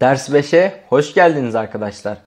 Ders 5'e hoş geldiniz arkadaşlar.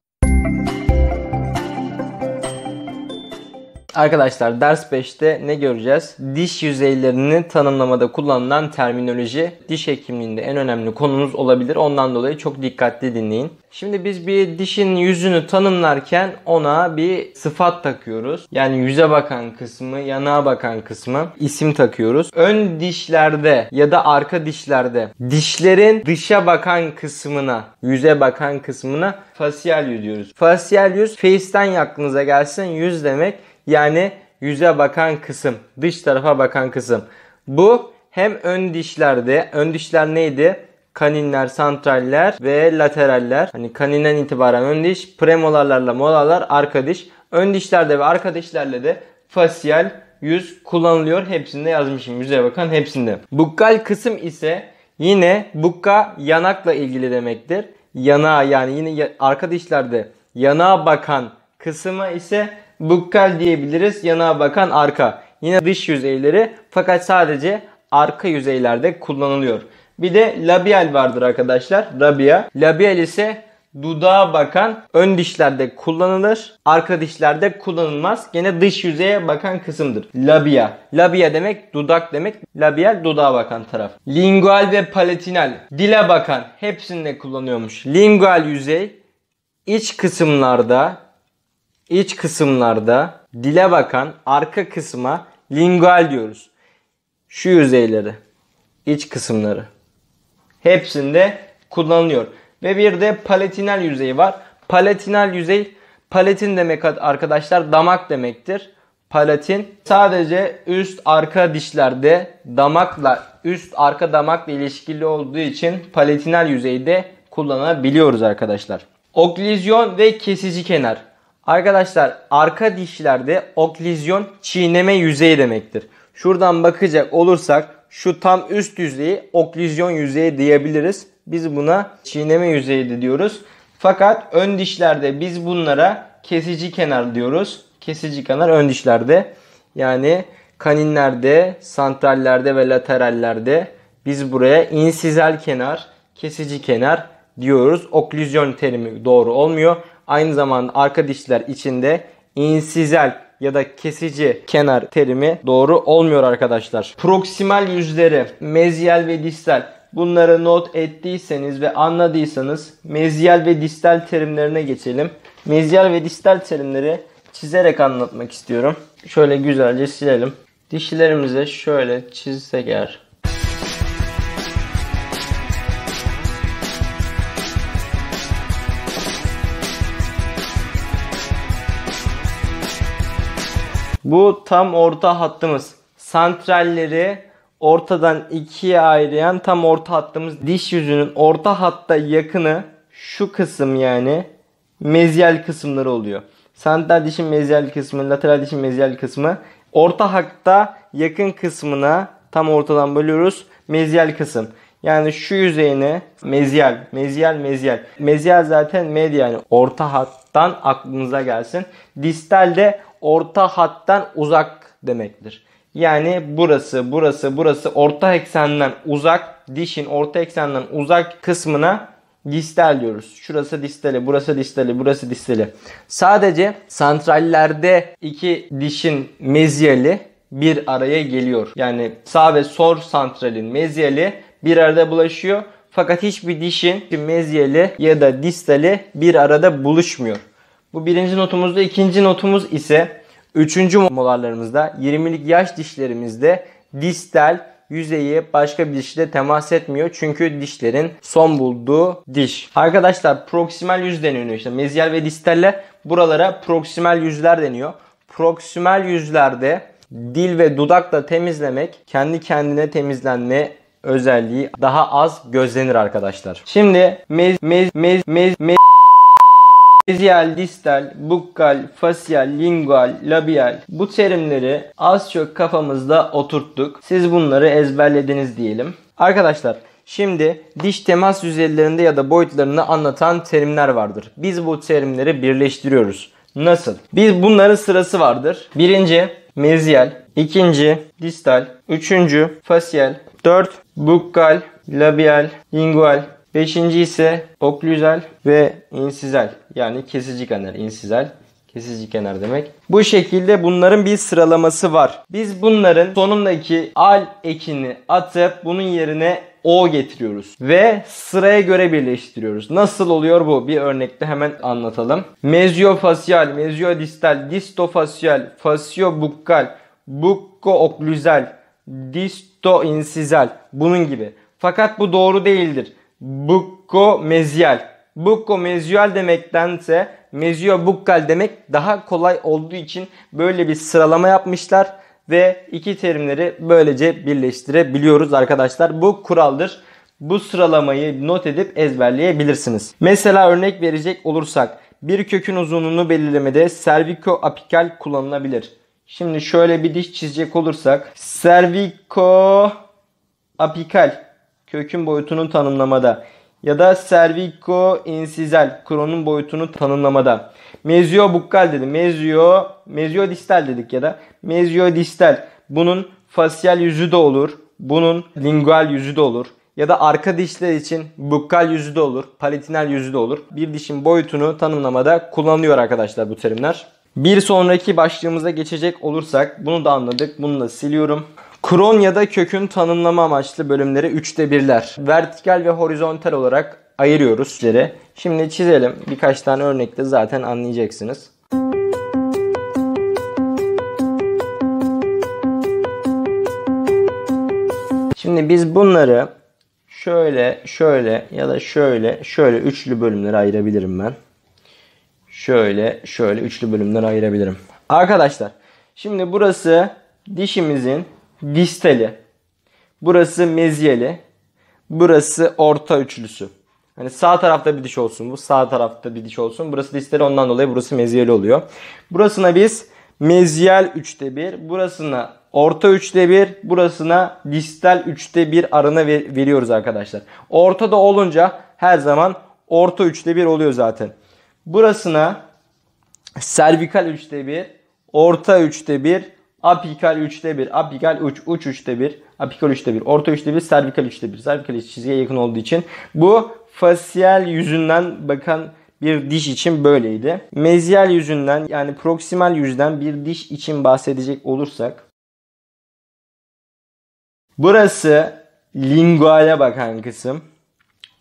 Arkadaşlar ders 5'te ne göreceğiz? Diş yüzeylerini tanımlamada kullanılan terminoloji diş hekimliğinde en önemli konumuz olabilir. Ondan dolayı çok dikkatli dinleyin. Şimdi biz bir dişin yüzünü tanımlarken ona bir sıfat takıyoruz. Yani yüze bakan kısmı, yana bakan kısmı isim takıyoruz. Ön dişlerde ya da arka dişlerde dişlerin dışa bakan kısmına, yüze bakan kısmına fasyal yüz diyoruz. Fasyal yüz face'ten aklınıza gelsin yüz demek. Yani yüze bakan kısım, dış tarafa bakan kısım. Bu hem ön dişlerde, ön dişler neydi? Kaninler, santraller ve lateraller. Hani kaninden itibaren ön diş, premolarlarla molalar, arka diş. Ön dişlerde ve arka dişlerle de fasyal yüz kullanılıyor. Hepsinde yazmışım yüzeye bakan hepsinde. Bukkal kısım ise yine bukka yanakla ilgili demektir. Yana yani yine arka dişlerde yana bakan kısmı ise bukkal diyebiliriz yanağa bakan arka. Yine dış yüzeyleri fakat sadece arka yüzeylerde kullanılıyor. Bir de labial vardır arkadaşlar. Labia. Labial ise dudağa bakan ön dişlerde kullanılır. Arka dişlerde kullanılmaz. Gene dış yüzeye bakan kısımdır. Labia. Labia demek dudak demek. Labial dudağa bakan taraf. Lingual ve palatinal. Dile bakan. Hepsinde kullanıyormuş. Lingual yüzey iç kısımlarda iç kısımlarda dile bakan arka kısma lingual diyoruz. Şu yüzeyleri, iç kısımları hepsinde kullanılıyor. Ve bir de palatinal yüzey var. Palatinal yüzey palatin demek arkadaşlar damak demektir. Palatin sadece üst arka dişlerde damakla üst arka damakla ilişkili olduğu için palatinal yüzeyde kullanabiliyoruz arkadaşlar. Oklizyon ve kesici kenar. Arkadaşlar arka dişlerde oklizyon çiğneme yüzeyi demektir. Şuradan bakacak olursak şu tam üst yüzeyi oklizyon yüzeyi diyebiliriz. Biz buna çiğneme yüzeyi de diyoruz. Fakat ön dişlerde biz bunlara kesici kenar diyoruz. Kesici kenar ön dişlerde. Yani kaninlerde, santrallerde ve laterallerde biz buraya insizel kenar, kesici kenar diyoruz. Oklizyon terimi doğru olmuyor. Aynı zamanda arka dişler içinde insizel ya da kesici kenar terimi doğru olmuyor arkadaşlar. Proksimal yüzleri, mezyal ve distal bunları not ettiyseniz ve anladıysanız mezyal ve distal terimlerine geçelim. Mezyal ve distal terimleri çizerek anlatmak istiyorum. Şöyle güzelce silelim. Dişlerimize şöyle çizsek eğer Bu tam orta hattımız. Santralleri ortadan ikiye ayıran tam orta hattımız diş yüzünün orta hatta yakını şu kısım yani mezyal kısımları oluyor. Santral dişin mezyal kısmı, lateral dişin mezyal kısmı. Orta hatta yakın kısmına tam ortadan bölüyoruz. Mezyal kısım. Yani şu yüzeyine mezyal, mezyal, mezyal. Mezyal zaten med yani orta hattan aklınıza gelsin. Distal de orta hattan uzak demektir. Yani burası, burası, burası orta eksenden uzak, dişin orta eksenden uzak kısmına distal diyoruz. Şurası distali, burası distali, burası distali. Sadece santrallerde iki dişin mezyali bir araya geliyor. Yani sağ ve sol santralin mezyali bir arada bulaşıyor. Fakat hiçbir dişin mezyali ya da distali bir arada buluşmuyor. Bu birinci notumuzda. ikinci notumuz ise üçüncü molarlarımızda 20'lik yaş dişlerimizde distal yüzeyi başka bir dişle temas etmiyor. Çünkü dişlerin son bulduğu diş. Arkadaşlar proksimal yüz deniyor işte. Mezyal ve distalle buralara proksimal yüzler deniyor. Proksimal yüzlerde dil ve dudakla temizlemek kendi kendine temizlenme özelliği daha az gözlenir arkadaşlar. Şimdi mez mez mez mez mez Meziyel, distal, bukkal, fasyal, lingual, labial bu terimleri az çok kafamızda oturttuk. Siz bunları ezberlediniz diyelim. Arkadaşlar Şimdi diş temas yüzeylerinde ya da boyutlarını anlatan terimler vardır. Biz bu terimleri birleştiriyoruz. Nasıl? Biz bunların sırası vardır. Birinci meziyel, ikinci distal, üçüncü fasyal. dört bukkal, Labial, lingual, beşinci ise oklüzel ve insizel yani kesici kenar, insizel, kesici kenar demek. Bu şekilde bunların bir sıralaması var. Biz bunların sonundaki al ekini atıp bunun yerine o getiriyoruz ve sıraya göre birleştiriyoruz. Nasıl oluyor bu? Bir örnekte hemen anlatalım. Meziofasyal, meziodistal, distofasyal, fasiobukkal, bukko distoinsizel, bunun gibi. Fakat bu doğru değildir. Bukko-mezyal Bucco mezüel demektense mezio bukkal demek daha kolay olduğu için böyle bir sıralama yapmışlar ve iki terimleri böylece birleştirebiliyoruz arkadaşlar. Bu kuraldır. Bu sıralamayı not edip ezberleyebilirsiniz. Mesela örnek verecek olursak bir kökün uzunluğunu belirlemede serviko-apikal kullanılabilir. Şimdi şöyle bir diş çizecek olursak serviko-apikal kökün boyutunu tanımlamada ya da cervico incisal kronun boyutunu tanımlamada. Meziobukal dedi. Mezio, distal dedik ya da distal Bunun fasyal yüzü de olur. Bunun lingual yüzü de olur. Ya da arka dişler için bukkal yüzü de olur. Palatinal yüzü de olur. Bir dişin boyutunu tanımlamada kullanılıyor arkadaşlar bu terimler. Bir sonraki başlığımıza geçecek olursak bunu da anladık. Bunu da siliyorum. Kron ya da kökün tanımlama amaçlı bölümleri üçte birler. Vertikal ve horizontal olarak ayırıyoruz. Şimdi çizelim. Birkaç tane örnekte zaten anlayacaksınız. Şimdi biz bunları şöyle, şöyle ya da şöyle, şöyle üçlü bölümlere ayırabilirim ben. Şöyle, şöyle üçlü bölümlere ayırabilirim. Arkadaşlar, şimdi burası dişimizin distali. Burası mezyeli. Burası orta üçlüsü. Hani sağ tarafta bir diş olsun bu. Sağ tarafta bir diş olsun. Burası distali ondan dolayı burası mezyeli oluyor. Burasına biz mezyel 3'te 1. Burasına orta 3'te 1. Burasına distal 3'te 1 arana veriyoruz arkadaşlar. Ortada olunca her zaman orta 3'te 1 oluyor zaten. Burasına servikal 3'te 1. Orta 3'te 1. Apikal 3'te 1, apikal uç, uç 3'te 1, apikal 3'te 1, orta 3'te 1, servikal 3'te 1. Servikal çizgiye yakın olduğu için. Bu fasiyel yüzünden bakan bir diş için böyleydi. Mezyal yüzünden yani proksimal yüzden bir diş için bahsedecek olursak. Burası linguale bakan kısım.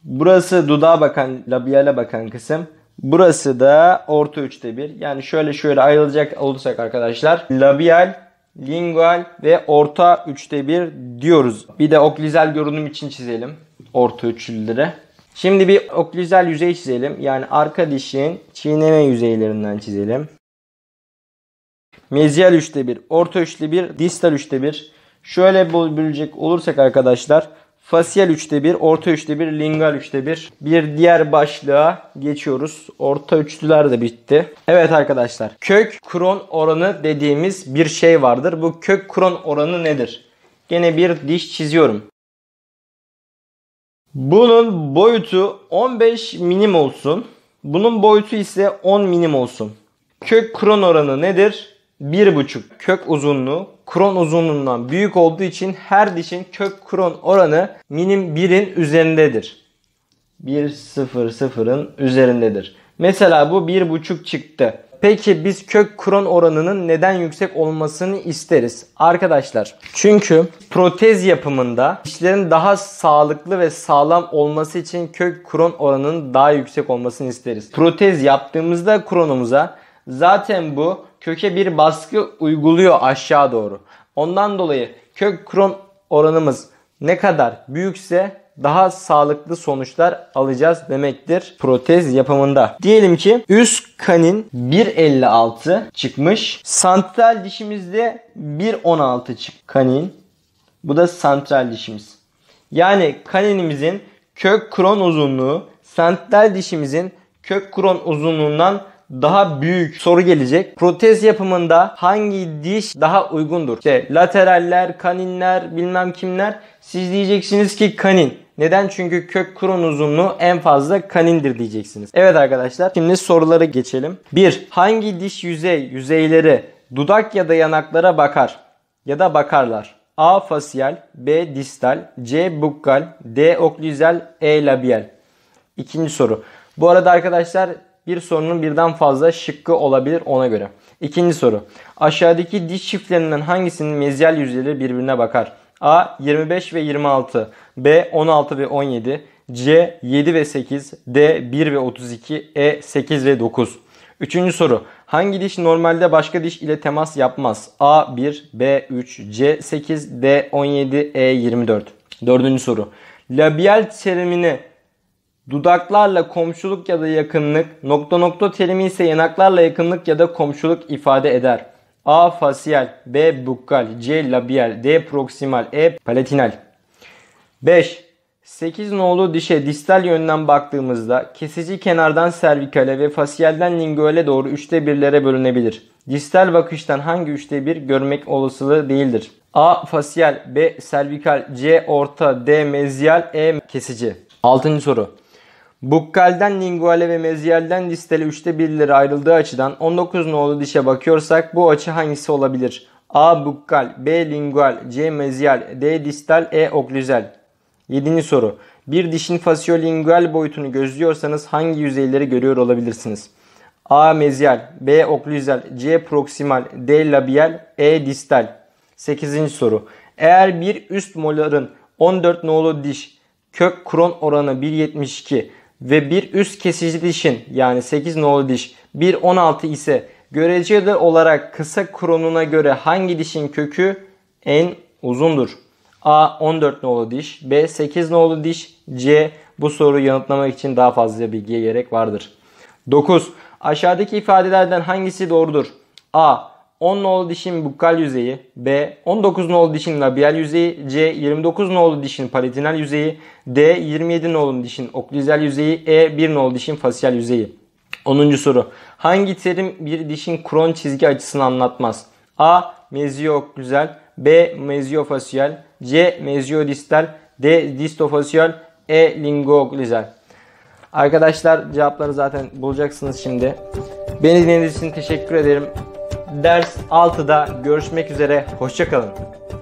Burası dudağa bakan, labiale bakan kısım. Burası da orta üçte bir. Yani şöyle şöyle ayrılacak olursak arkadaşlar. Labial lingual ve orta üçte bir diyoruz. Bir de oklizel görünüm için çizelim. Orta üçlülere. Şimdi bir oklizel yüzey çizelim. Yani arka dişin çiğneme yüzeylerinden çizelim. Mezyal üçte bir, orta üçte bir, distal üçte bir. Şöyle bölecek olursak arkadaşlar Fasiyel 3'te 1, orta 3'te 1, lingal 3'te 1. Bir diğer başlığa geçiyoruz. Orta üçlüler de bitti. Evet arkadaşlar kök kron oranı dediğimiz bir şey vardır. Bu kök kron oranı nedir? Gene bir diş çiziyorum. Bunun boyutu 15 milim olsun. Bunun boyutu ise 10 milim olsun. Kök kron oranı nedir? 1,5 kök uzunluğu kron uzunluğundan büyük olduğu için her dişin kök kron oranı minim 1'in üzerindedir. 1 0 0'ın üzerindedir. Mesela bu 1,5 çıktı. Peki biz kök kron oranının neden yüksek olmasını isteriz? Arkadaşlar çünkü protez yapımında dişlerin daha sağlıklı ve sağlam olması için kök kron oranının daha yüksek olmasını isteriz. Protez yaptığımızda kronumuza zaten bu köke bir baskı uyguluyor aşağı doğru. Ondan dolayı kök kron oranımız ne kadar büyükse daha sağlıklı sonuçlar alacağız demektir protez yapımında. Diyelim ki üst kanin 1.56 çıkmış. Santral dişimizde 1.16 çık kanin. Bu da santral dişimiz. Yani kaninimizin kök kron uzunluğu santral dişimizin kök kron uzunluğundan daha büyük soru gelecek. Protez yapımında hangi diş daha uygundur? İşte lateraller, kaninler, bilmem kimler. Siz diyeceksiniz ki kanin. Neden? Çünkü kök kuron uzunluğu en fazla kanindir diyeceksiniz. Evet arkadaşlar şimdi sorulara geçelim. 1. Hangi diş yüzey, yüzeyleri dudak ya da yanaklara bakar ya da bakarlar? A. Fasiyal B. Distal C. Bukkal D. Oklüzel E. Labial İkinci soru. Bu arada arkadaşlar bir sorunun birden fazla şıkkı olabilir ona göre. İkinci soru. Aşağıdaki diş çiftlerinden hangisinin mezyal yüzeyleri birbirine bakar? A. 25 ve 26 B. 16 ve 17 C. 7 ve 8 D. 1 ve 32 E. 8 ve 9 Üçüncü soru. Hangi diş normalde başka diş ile temas yapmaz? A. 1 B. 3 C. 8 D. 17 E. 24 Dördüncü soru. Labial çerimini Dudaklarla komşuluk ya da yakınlık, nokta nokta terimi ise yanaklarla yakınlık ya da komşuluk ifade eder. A. Fasyal B. Bukkal C. Labial D. Proksimal E. Palatinal 5. 8 nolu dişe distal yönden baktığımızda kesici kenardan servikale ve fasiyelden linguale doğru 3'te 1'lere bölünebilir. Distal bakıştan hangi 3'te 1 görmek olasılığı değildir. A. Fasiyel B. Servikal C. Orta D. Mezyal E. Kesici 6. soru Bukkal'den linguale ve meziyelden listeli 3'te 1 lira ayrıldığı açıdan 19 nolu dişe bakıyorsak bu açı hangisi olabilir? A. Bukkal B. Lingual C. Meziyal D. Distal E. Oklüzel 7. soru. Bir dişin fasiolingual boyutunu gözlüyorsanız hangi yüzeyleri görüyor olabilirsiniz? A. Meziyal B. Oklüzel C. Proksimal D. Labial E. Distal 8. soru. Eğer bir üst moların 14 nolu diş kök kron oranı 1.72 ve bir üst kesici dişin yani 8 nolu diş 1.16 ise göreceli olarak kısa kronuna göre hangi dişin kökü en uzundur? A 14 nolu diş, B 8 nolu diş, C bu soruyu yanıtlamak için daha fazla bilgiye gerek vardır. 9. Aşağıdaki ifadelerden hangisi doğrudur? A. 10 nolu dişin bukkal yüzeyi, B 19 nolu dişin labial yüzeyi, C 29 nolu dişin palatinal yüzeyi, D 27 nolu dişin oklüzel yüzeyi, E 1 nolu dişin fasial yüzeyi. 10. soru. Hangi terim bir dişin kron çizgi açısını anlatmaz? A. Mezioklüzel B. meziofasial, C. Meziodistal D. distofasial, E. Lingoglizel Arkadaşlar cevapları zaten bulacaksınız şimdi. Beni dinlediğiniz için teşekkür ederim ders 6'da görüşmek üzere. Hoşçakalın.